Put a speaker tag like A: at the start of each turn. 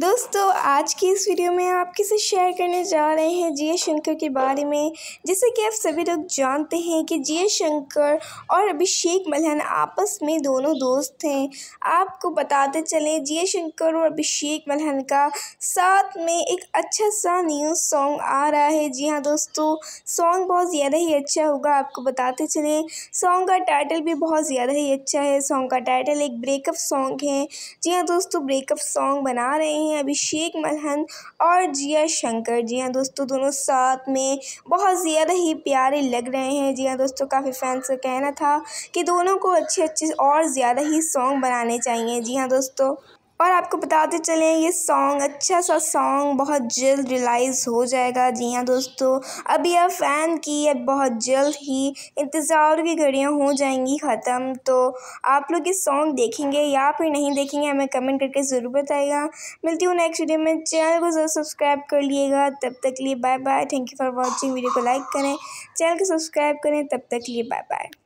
A: दोस्तों आज की इस वीडियो में आप किसे शेयर करने जा रहे हैं जिया शंकर के बारे में जैसे कि आप सभी लोग जानते हैं कि जिया शंकर और अभिषेक मल्हन आपस में दोनों दोस्त हैं आपको बताते चलें जिया शंकर और अभिषेक मल्हन का साथ में एक अच्छा सा न्यू सॉन्ग आ रहा है जी हाँ दोस्तों सॉन्ग बहुत ज़्यादा ही अच्छा होगा आपको बताते चलें सॉन्ग का टाइटल भी बहुत ज़्यादा ही अच्छा है सॉन्ग का टाइटल एक ब्रेकअप सॉन्ग है जी हाँ दोस्तों ब्रेकअप सॉन्ग बना रहे हैं हैं अभिषेक मलहन और जिया शंकर जी हाँ दोस्तों दोनों साथ में बहुत ज़्यादा ही प्यारे लग रहे हैं जी हाँ दोस्तों काफ़ी फैंस का कहना था कि दोनों को अच्छे अच्छे और ज़्यादा ही सॉन्ग बनाने चाहिए जी हाँ दोस्तों और आपको बताते चलें ये सॉन्ग अच्छा सा सॉन्ग बहुत जल्द रिलाइज़ हो जाएगा जी हाँ दोस्तों अभी आप फ़ैन की अब बहुत जल्द ही इंतज़ार की घड़ियाँ हो जाएंगी ख़त्म तो आप लोग ये सॉन्ग देखेंगे या फिर नहीं देखेंगे हमें कमेंट करके ज़रूर बताएगा मिलती हूँ नेक्स्ट वीडियो में चैनल को ज़रूर सब्सक्राइब कर लिएगा तब तक लिए bye bye thank you for watching video को लाइक करें चैनल को सब्सक्राइब करें तब तक लिए बाय बाय